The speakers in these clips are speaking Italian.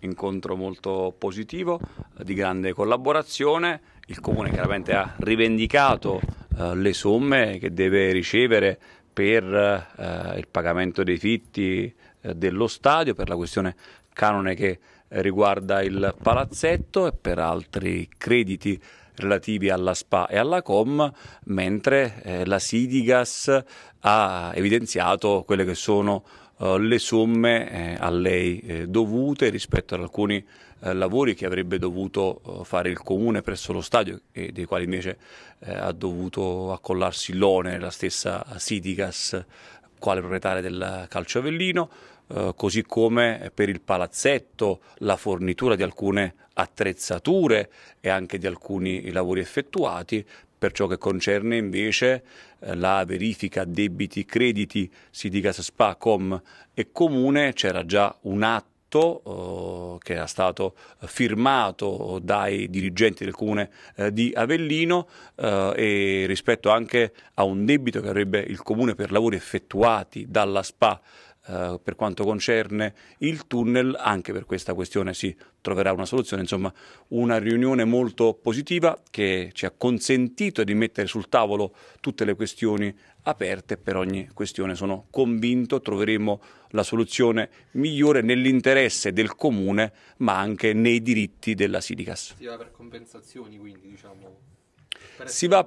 incontro molto positivo, eh, di grande collaborazione, il Comune chiaramente ha rivendicato eh, le somme che deve ricevere per eh, il pagamento dei fitti eh, dello stadio, per la questione canone che riguarda il palazzetto e per altri crediti relativi alla SPA e alla COM, mentre eh, la Sidigas ha evidenziato quelle che sono eh, le somme eh, a lei eh, dovute rispetto ad alcuni lavori che avrebbe dovuto fare il comune presso lo stadio e dei quali invece ha dovuto accollarsi l'one, la stessa Sidigas, quale proprietaria del Calcio Avellino, così come per il palazzetto la fornitura di alcune attrezzature e anche di alcuni lavori effettuati. Per ciò che concerne invece eh, la verifica debiti crediti Sidigas Spa, Com e Comune, c'era già un atto oh, che era stato firmato dai dirigenti del comune eh, di Avellino eh, e rispetto anche a un debito che avrebbe il comune per lavori effettuati dalla SPA eh, per quanto concerne il tunnel, anche per questa questione si troverà una soluzione. Insomma, una riunione molto positiva che ci ha consentito di mettere sul tavolo tutte le questioni aperte per ogni questione. Sono convinto troveremo la soluzione migliore nell'interesse del comune, ma anche nei diritti della Sidicas. per compensazioni, quindi diciamo si va,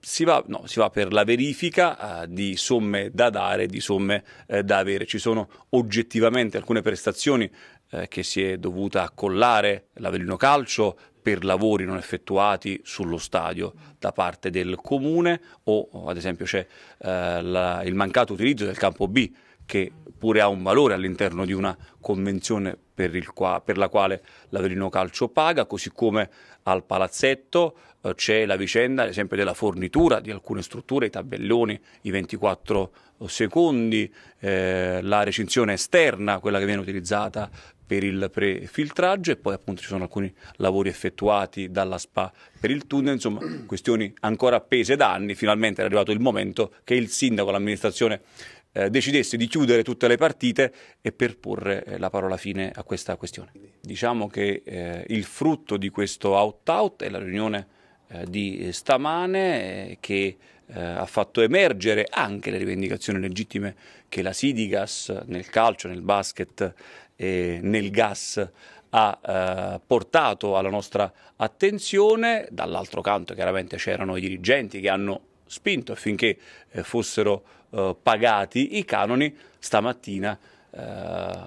si, va, no, si va, per la verifica uh, di somme da dare, di somme uh, da avere. Ci sono oggettivamente alcune prestazioni uh, che si è dovuta accollare l'Avellino Calcio per lavori non effettuati sullo stadio da parte del comune o ad esempio c'è la, il mancato utilizzo del campo B che pure ha un valore all'interno di una convenzione per, qua, per la quale l'Averino Calcio paga, così come al palazzetto eh, c'è la vicenda, ad esempio, della fornitura di alcune strutture, i tabelloni, i 24 eh, secondi, eh, la recinzione esterna, quella che viene utilizzata per il prefiltraggio e poi appunto ci sono alcuni lavori effettuati dalla SPA per il tunnel, insomma questioni ancora appese da anni, finalmente è arrivato il momento che il sindaco, l'amministrazione eh, decidesse di chiudere tutte le partite e per porre eh, la parola fine a questa questione. Diciamo che eh, il frutto di questo out-out è la riunione eh, di stamane eh, che eh, ha fatto emergere anche le rivendicazioni legittime che la Sidigas nel calcio, nel basket e nel gas ha eh, portato alla nostra attenzione, dall'altro canto chiaramente c'erano i dirigenti che hanno spinto affinché eh, fossero eh, pagati i canoni, stamattina eh,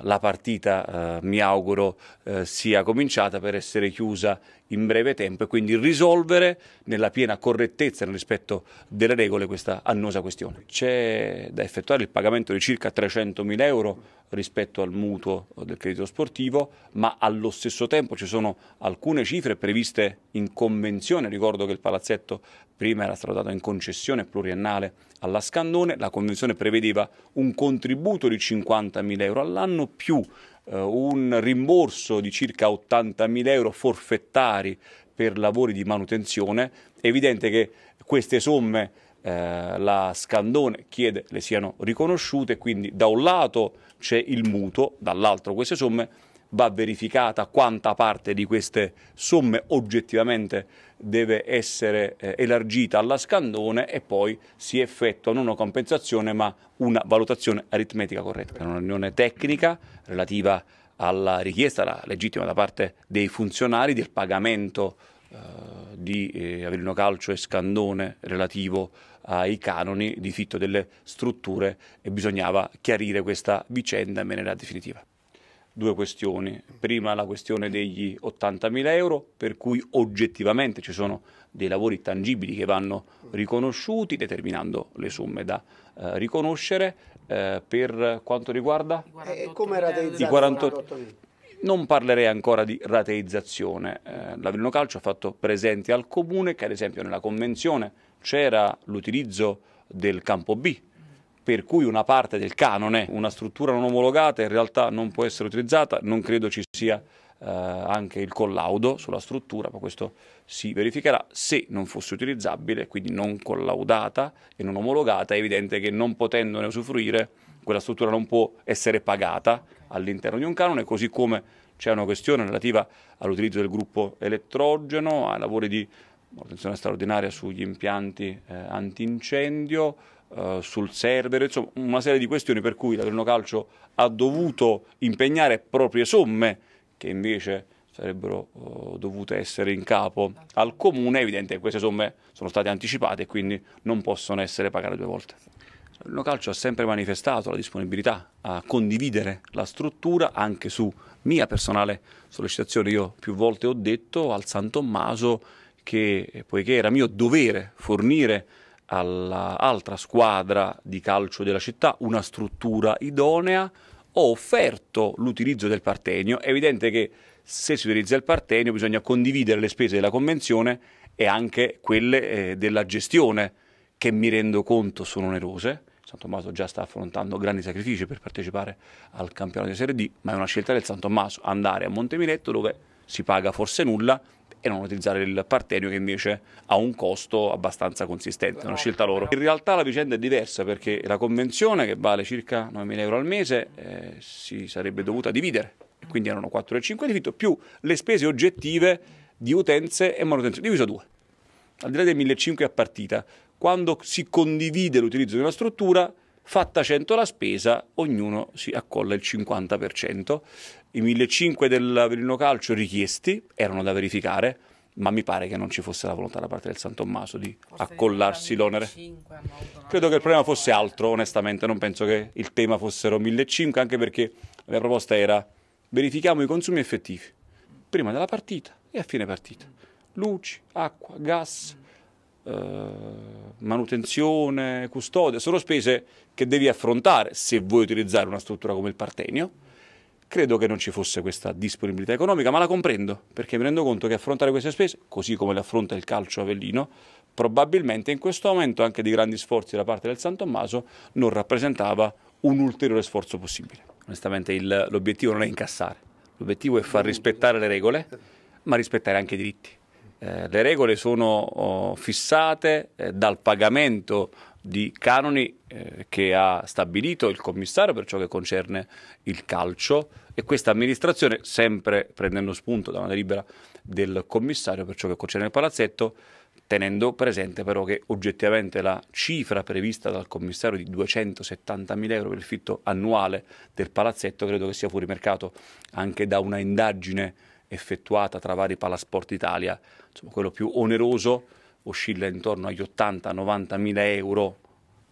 la partita eh, mi auguro eh, sia cominciata per essere chiusa in breve tempo e quindi risolvere nella piena correttezza e nel rispetto delle regole questa annosa questione. C'è da effettuare il pagamento di circa 300.000 euro rispetto al mutuo del credito sportivo, ma allo stesso tempo ci sono alcune cifre previste in convenzione. Ricordo che il palazzetto prima era stato dato in concessione pluriennale alla Scandone, la convenzione prevedeva un contributo di 50.000 euro all'anno più eh, un rimborso di circa 80.000 euro forfettari per lavori di manutenzione. È evidente che queste somme eh, la Scandone chiede le siano riconosciute, quindi da un lato c'è il mutuo, dall'altro queste somme va verificata quanta parte di queste somme oggettivamente deve essere eh, elargita alla scandone e poi si effettua non una compensazione ma una valutazione aritmetica corretta. una riunione tecnica relativa alla richiesta legittima da parte dei funzionari del pagamento eh, di eh, Avellino Calcio e Scandone relativo ai canoni di fitto delle strutture e bisognava chiarire questa vicenda in maniera definitiva due questioni. Prima la questione degli 80.000 euro, per cui oggettivamente ci sono dei lavori tangibili che vanno riconosciuti, determinando le somme da eh, riconoscere. Eh, per quanto riguarda e come rateizzato, i 48.000 non parlerei ancora di rateizzazione. Eh, L'Avellino Calcio ha fatto presente al comune che ad esempio nella convenzione c'era l'utilizzo del campo B per cui una parte del canone, una struttura non omologata in realtà non può essere utilizzata, non credo ci sia eh, anche il collaudo sulla struttura, ma questo si verificherà se non fosse utilizzabile, quindi non collaudata e non omologata, è evidente che non potendone usufruire quella struttura non può essere pagata all'interno di un canone, così come c'è una questione relativa all'utilizzo del gruppo elettrogeno, ai lavori di manutenzione straordinaria sugli impianti eh, antincendio, eh, sul server, insomma una serie di questioni per cui l'Averno Calcio ha dovuto impegnare proprie somme che invece sarebbero uh, dovute essere in capo al comune, è evidente che queste somme sono state anticipate e quindi non possono essere pagate due volte. L'Averno Calcio ha sempre manifestato la disponibilità a condividere la struttura anche su mia personale sollecitazione, io più volte ho detto al San Tommaso che poiché era mio dovere fornire all'altra squadra di calcio della città una struttura idonea, ho offerto l'utilizzo del partenio. È evidente che se si utilizza il partenio bisogna condividere le spese della convenzione e anche quelle eh, della gestione, che mi rendo conto sono onerose. San Tommaso già sta affrontando grandi sacrifici per partecipare al campionato di Serie D, ma è una scelta del San Tommaso andare a Montemiletto dove si paga forse nulla e non utilizzare il Partenio che invece ha un costo abbastanza consistente, è una scelta loro. In realtà la vicenda è diversa perché la convenzione che vale circa 9.000 euro al mese eh, si sarebbe dovuta dividere, quindi erano 4,5 di fitto più le spese oggettive di utenze e manutenzione, diviso 2, al di là dei 1.500 a partita. Quando si condivide l'utilizzo di una struttura fatta 100 la spesa, ognuno si accolla il 50%. I 1.500 del Avellino Calcio richiesti erano da verificare, ma mi pare che non ci fosse la volontà da parte del San Tommaso di Forse accollarsi l'onere. Credo che il problema fosse altro, onestamente, non penso che il tema fossero 1.500, anche perché la mia proposta era verifichiamo i consumi effettivi prima della partita e a fine partita. Luci, acqua, gas, eh, manutenzione, custodia, sono spese che devi affrontare se vuoi utilizzare una struttura come il Partenio. Credo che non ci fosse questa disponibilità economica, ma la comprendo, perché mi rendo conto che affrontare queste spese, così come le affronta il calcio Avellino, probabilmente in questo momento, anche di grandi sforzi da parte del San Tommaso, non rappresentava un ulteriore sforzo possibile. Onestamente il, l'obiettivo non è incassare, l'obiettivo è far rispettare le regole, ma rispettare anche i diritti. Eh, le regole sono oh, fissate eh, dal pagamento di canoni eh, che ha stabilito il commissario per ciò che concerne il calcio e questa amministrazione, sempre prendendo spunto da una delibera del commissario per ciò che concerne il palazzetto, tenendo presente però che oggettivamente la cifra prevista dal commissario di 270.000 euro per il fitto annuale del palazzetto credo che sia fuori mercato anche da una indagine effettuata tra vari palasport Italia, insomma, quello più oneroso, oscilla intorno agli 80-90 mila euro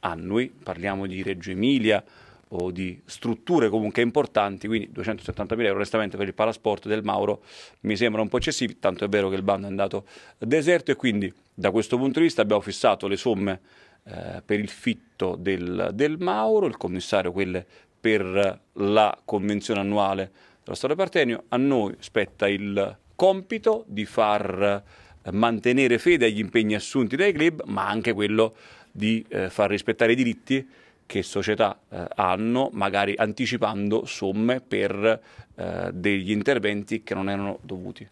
annui, parliamo di Reggio Emilia o di strutture comunque importanti, quindi 270 mila euro onestamente per il palasport del Mauro mi sembra un po' eccessivi, tanto è vero che il bando è andato deserto e quindi da questo punto di vista abbiamo fissato le somme eh, per il fitto del, del Mauro, il commissario quelle per la convenzione annuale della storia Partenio, a noi spetta il compito di far eh, mantenere fede agli impegni assunti dai club, ma anche quello di eh, far rispettare i diritti che società eh, hanno, magari anticipando somme per eh, degli interventi che non erano dovuti.